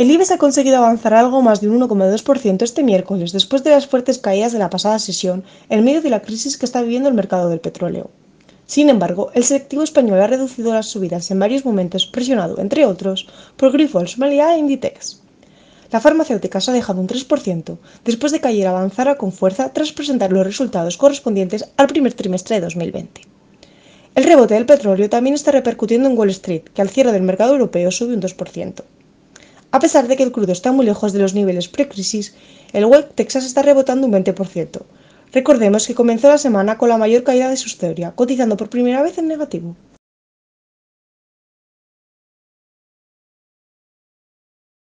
El IBEX ha conseguido avanzar algo más de un 1,2% este miércoles, después de las fuertes caídas de la pasada sesión, en medio de la crisis que está viviendo el mercado del petróleo. Sin embargo, el selectivo español ha reducido las subidas en varios momentos, presionado, entre otros, por Grifols, Malia e Inditex. La farmacéutica se ha dejado un 3%, después de que ayer avanzara con fuerza tras presentar los resultados correspondientes al primer trimestre de 2020. El rebote del petróleo también está repercutiendo en Wall Street, que al cierre del mercado europeo sube un 2%. A pesar de que el crudo está muy lejos de los niveles precrisis, el Web Texas está rebotando un 20%. Recordemos que comenzó la semana con la mayor caída de su historia, cotizando por primera vez en negativo.